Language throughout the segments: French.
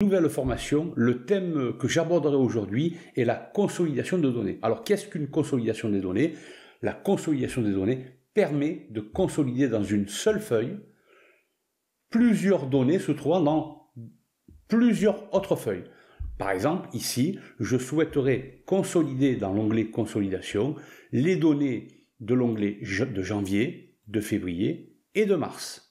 Nouvelle formation, le thème que j'aborderai aujourd'hui est la consolidation de données. Alors qu'est-ce qu'une consolidation des données La consolidation des données permet de consolider dans une seule feuille plusieurs données se trouvant dans plusieurs autres feuilles. Par exemple, ici, je souhaiterais consolider dans l'onglet consolidation les données de l'onglet de janvier, de février et de mars.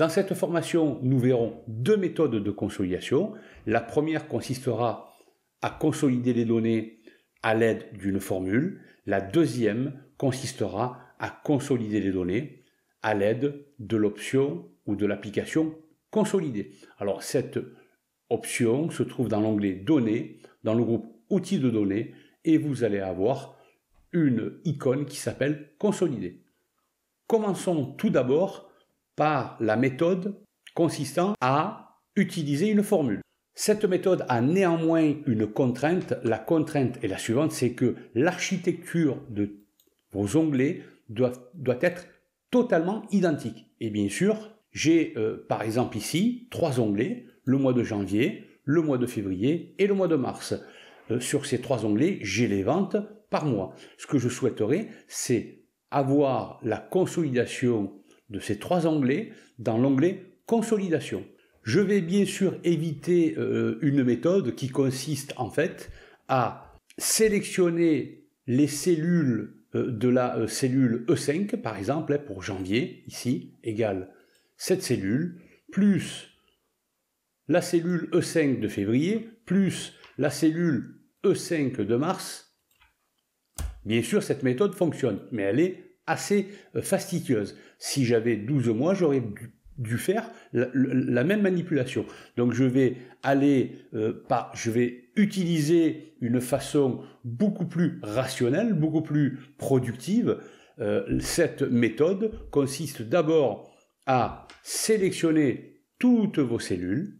Dans cette formation, nous verrons deux méthodes de consolidation. La première consistera à consolider les données à l'aide d'une formule. La deuxième consistera à consolider les données à l'aide de l'option ou de l'application Consolider. Alors cette option se trouve dans l'onglet Données, dans le groupe Outils de données, et vous allez avoir une icône qui s'appelle Consolider. Commençons tout d'abord par la méthode consistant à utiliser une formule. Cette méthode a néanmoins une contrainte. La contrainte est la suivante, c'est que l'architecture de vos onglets doit, être totalement identique. Et bien sûr, j'ai euh, par exemple ici trois onglets, le mois de janvier, le mois de février et le mois de mars. Euh, sur ces trois onglets, j'ai les ventes par mois. Ce que je souhaiterais, c'est avoir la consolidation de ces trois onglets dans l'onglet Consolidation. Je vais bien sûr éviter euh, une méthode qui consiste en fait à sélectionner les cellules euh, de la euh, cellule E5, par exemple, hein, pour janvier, ici, égale cette cellule, plus la cellule E5 de février, plus la cellule E5 de mars. Bien sûr, cette méthode fonctionne, mais elle est assez euh, fastidieuse. Si j'avais 12 mois, j'aurais dû, faire la, même manipulation. Donc je vais aller euh, je vais utiliser une façon beaucoup plus rationnelle, beaucoup plus productive. Euh, cette méthode consiste d'abord à sélectionner toutes vos cellules,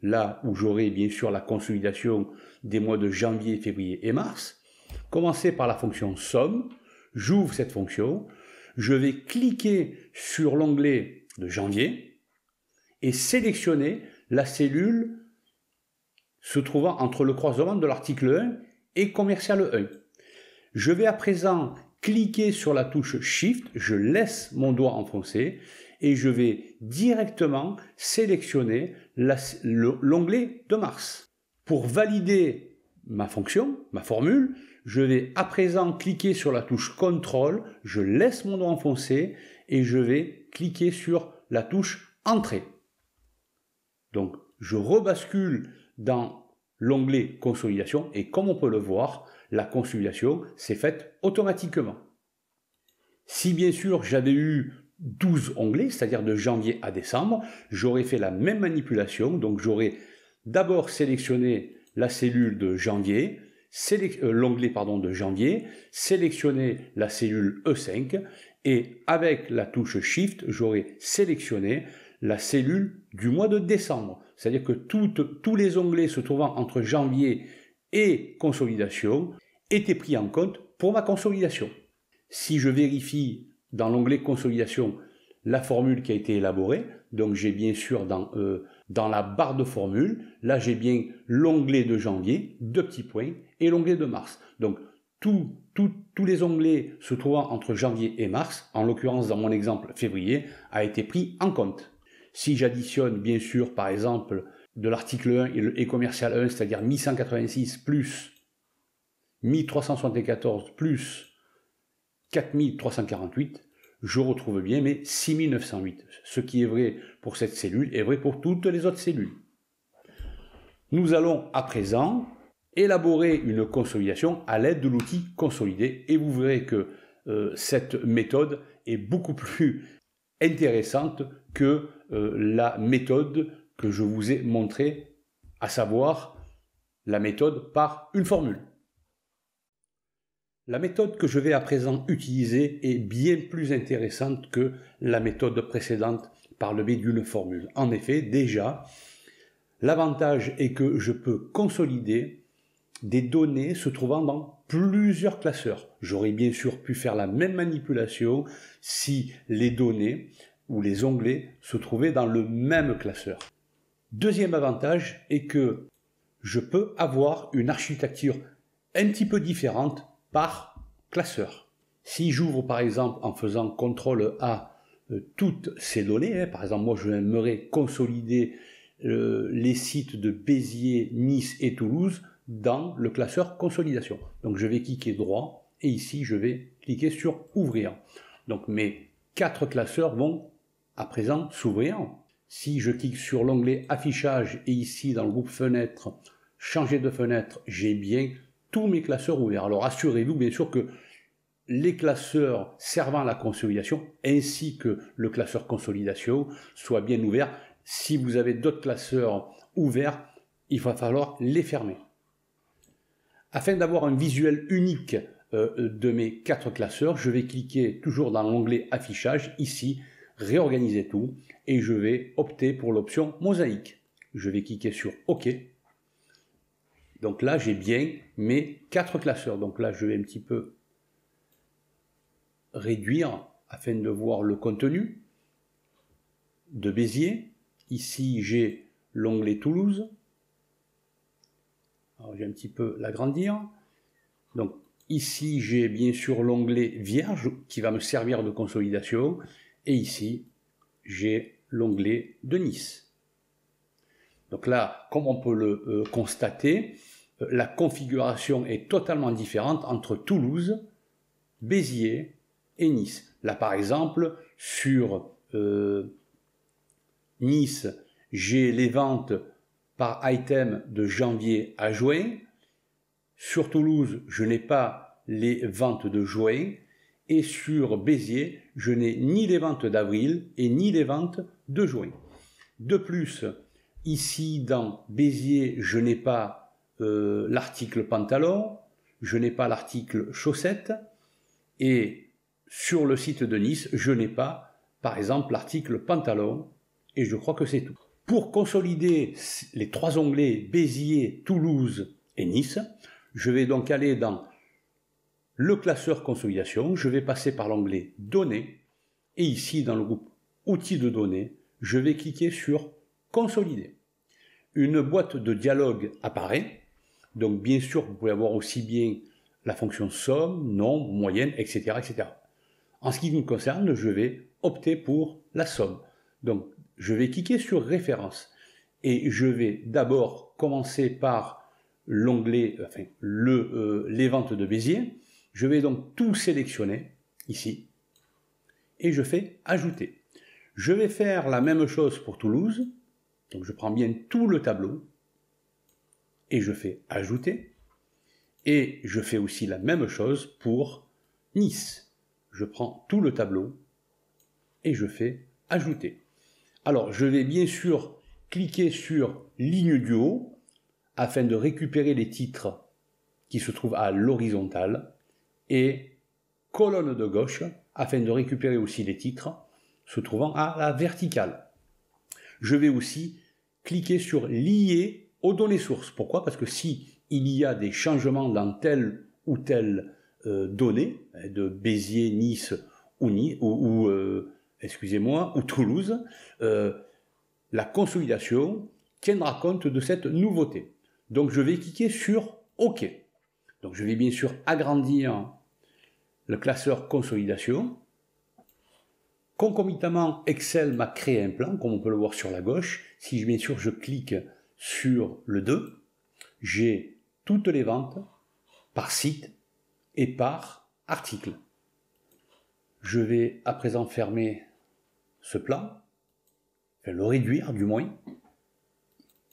là où j'aurai bien sûr la consolidation des mois de janvier, février et mars. Commencez par la fonction somme, J'ouvre cette fonction, je vais cliquer sur l'onglet de janvier et sélectionner la cellule se trouvant entre le croisement de l'article 1 et commercial 1. Je vais à présent cliquer sur la touche Shift, je laisse mon doigt enfoncé et je vais directement sélectionner l'onglet de mars. Pour valider ma fonction, ma formule, je vais à présent cliquer sur la touche Contrôle, je laisse mon doigt enfoncé et je vais cliquer sur la touche Entrée. Donc, je rebascule dans l'onglet Consolidation et comme on peut le voir, la consolidation s'est faite automatiquement. Si bien sûr j'avais eu 12 onglets, c'est-à-dire de janvier à décembre, j'aurais fait la même manipulation, donc j'aurais d'abord sélectionné la cellule de janvier, euh, l'onglet pardon, de janvier, sélectionner la cellule E5 et avec la touche Shift, j'aurai sélectionné la cellule du mois de décembre. C'est-à-dire que toutes, tous les onglets se trouvant entre janvier et consolidation étaient pris en compte pour ma consolidation. Si je vérifie dans l'onglet consolidation la formule qui a été élaborée, donc j'ai bien sûr dans, euh, dans la barre de formule, là j'ai bien l'onglet de janvier, deux petits points, et l'onglet de mars. Donc tous les onglets se trouvant entre janvier et mars, en l'occurrence dans mon exemple février, a été pris en compte. Si j'additionne bien sûr par exemple de l'article 1 et le commercial 1, c'est-à-dire 1186 plus 1374 plus 4348, je retrouve bien mes 6908. Ce qui est vrai pour cette cellule est vrai pour toutes les autres cellules. Nous allons à présent élaborer une consolidation à l'aide de l'outil consolidé et vous verrez que euh, cette méthode est beaucoup plus intéressante que euh, la méthode que je vous ai montrée, à savoir la méthode par une formule. La méthode que je vais à présent utiliser est bien plus intéressante que la méthode précédente par le biais d'une formule. En effet, déjà, l'avantage est que je peux consolider des données se trouvant dans plusieurs classeurs. J'aurais bien sûr pu faire la même manipulation si les données ou les onglets se trouvaient dans le même classeur. Deuxième avantage est que je peux avoir une architecture un petit peu différente par classeur. Si j'ouvre par exemple en faisant contrôle A euh, toutes ces données, hein, par exemple moi je aimerais consolider euh, les sites de Béziers, Nice et Toulouse, dans le classeur consolidation. Donc je vais cliquer droit et ici je vais cliquer sur ouvrir. Donc mes quatre classeurs vont à présent s'ouvrir. Si je clique sur l'onglet affichage et ici dans le groupe fenêtre changer de fenêtre, j'ai bien tous mes classeurs ouverts. Alors assurez-vous bien sûr que les classeurs servant la consolidation ainsi que le classeur consolidation soient bien ouverts. Si vous avez d'autres classeurs ouverts, il va falloir les fermer. Afin d'avoir un visuel unique euh, de mes quatre classeurs, je vais cliquer toujours dans l'onglet affichage ici, réorganiser tout et je vais opter pour l'option mosaïque. Je vais cliquer sur OK. Donc là, j'ai bien mes quatre classeurs. Donc là, je vais un petit peu réduire afin de voir le contenu de Béziers. Ici, j'ai l'onglet Toulouse, je vais un petit peu l'agrandir. Donc, ici, j'ai bien sûr l'onglet vierge qui va me servir de consolidation. Et ici, j'ai l'onglet de Nice. Donc là, comme on peut le euh, constater, euh, la configuration est totalement différente entre Toulouse, Béziers et Nice. Là, par exemple, sur euh, Nice, j'ai les ventes par item de janvier à juin. Sur Toulouse, je n'ai pas les ventes de juin. Et sur Béziers, je n'ai ni les ventes d'avril et ni les ventes de juin. De plus, ici dans Béziers, je n'ai pas euh, l'article pantalon, je n'ai pas l'article chaussette. Et sur le site de Nice, je n'ai pas, par exemple, l'article pantalon. Et je crois que c'est tout. Pour consolider les trois onglets Béziers, Toulouse et Nice, je vais donc aller dans le classeur consolidation, je vais passer par l'onglet données et ici dans le groupe outils de données, je vais cliquer sur consolider. Une boîte de dialogue apparaît. Donc bien sûr, vous pouvez avoir aussi bien la fonction somme, nombre, moyenne, etc., etc. En ce qui me concerne, je vais opter pour la somme. Donc je vais cliquer sur référence et je vais d'abord commencer par l'onglet, enfin le, euh, les ventes de Béziers. Je vais donc tout sélectionner ici et je fais ajouter. Je vais faire la même chose pour Toulouse. Donc je prends bien tout le tableau et je fais ajouter. Et je fais aussi la même chose pour Nice. Je prends tout le tableau et je fais ajouter. Alors, je vais bien sûr cliquer sur ligne du haut afin de récupérer les titres qui se trouvent à l'horizontale et colonne de gauche afin de récupérer aussi les titres se trouvant à la verticale. Je vais aussi cliquer sur lier aux données sources. Pourquoi Parce que si il y a des changements dans telle ou telle euh, donnée hein, de Béziers, Nice ou, ou, ou euh, excusez-moi, ou Toulouse, euh, la consolidation tiendra compte de cette nouveauté. Donc je vais cliquer sur OK. Donc je vais bien sûr agrandir le classeur consolidation. Concomitamment, Excel m'a créé un plan, comme on peut le voir sur la gauche. Si bien sûr je clique sur le 2, j'ai toutes les ventes par site et par article. Je vais à présent fermer ce plat, le réduire du moins.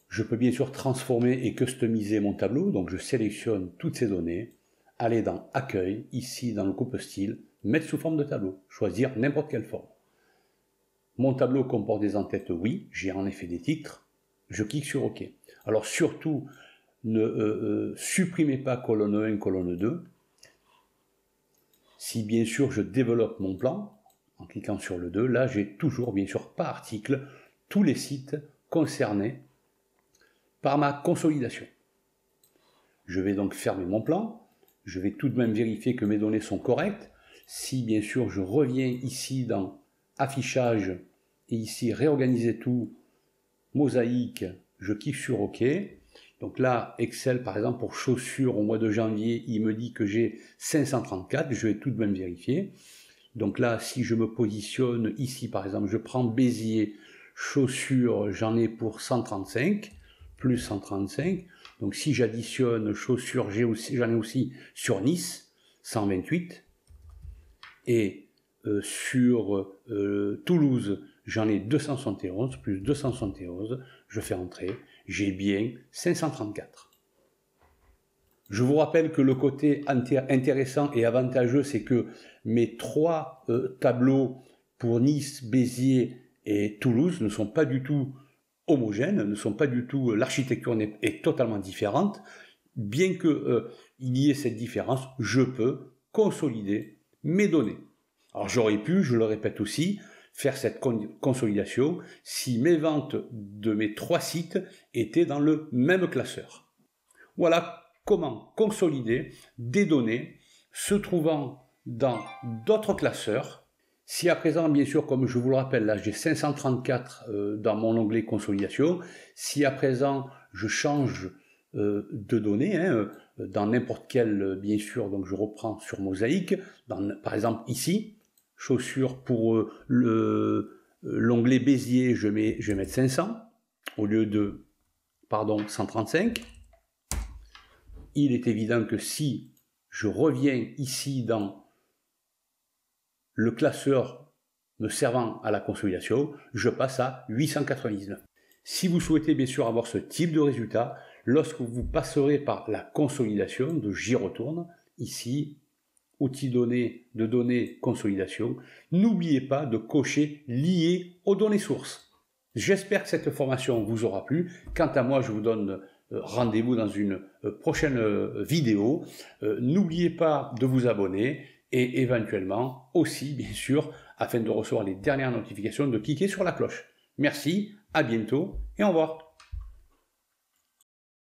Je peux bien sûr transformer et customiser mon tableau, donc je sélectionne toutes ces données, aller dans Accueil, ici dans le coupe style, mettre sous forme de tableau, choisir n'importe quelle forme. Mon tableau comporte des entêtes oui, j'ai en effet des titres, je clique sur OK. Alors surtout, ne euh, euh, supprimez pas colonne 1, colonne 2, si bien sûr je développe mon plan, en cliquant sur le 2, là j'ai toujours bien sûr par article tous les sites concernés par ma consolidation. Je vais donc fermer mon plan, je vais tout de même vérifier que mes données sont correctes. Si bien sûr je reviens ici dans affichage et ici réorganiser tout, mosaïque, je kiffe sur OK, donc là, Excel, par exemple, pour chaussures, au mois de janvier, il me dit que j'ai 534. Je vais tout de même vérifier. Donc là, si je me positionne ici, par exemple, je prends Béziers, chaussures, j'en ai pour 135, plus 135. Donc si j'additionne chaussures, j'en ai, aussi sur Nice, 128. Et euh, sur euh, Toulouse, j'en ai 271, plus 271. Je fais entrer j'ai bien 534. Je vous rappelle que le côté intéressant et avantageux, c'est que mes trois euh, tableaux pour Nice, Béziers et Toulouse ne sont pas du tout homogènes, ne sont pas du tout. Euh, l'architecture est, totalement différente. Bien que euh, il y ait cette différence, je peux consolider mes données. Alors j'aurais pu, je le répète aussi, faire cette consolidation si mes ventes de mes trois sites étaient dans le même classeur. Voilà comment consolider des données se trouvant dans d'autres classeurs. Si à présent, bien sûr, comme je vous le rappelle, là j'ai 534 euh, dans mon onglet consolidation, si à présent je change euh, de données, hein, euh, dans n'importe quel, bien sûr, donc je reprends sur Mosaïque, par exemple ici, chaussures pour euh, le euh, l'onglet Bézier, je, mets, je vais mettre 500 au lieu de, pardon, 135. Il est évident que si je reviens ici dans le classeur me servant à la consolidation, je passe à 899. Si vous souhaitez bien sûr avoir ce type de résultat, lorsque vous passerez par la consolidation, de j'y retourne, ici, outils données de données consolidation, n'oubliez pas de cocher lié aux données sources. J'espère que cette formation vous aura plu. Quant à moi, je vous donne euh, rendez-vous dans une euh, prochaine euh, vidéo. N'oubliez pas de vous abonner et éventuellement aussi, bien sûr, afin de recevoir les dernières notifications, de cliquer sur la cloche. Merci, à bientôt et au revoir.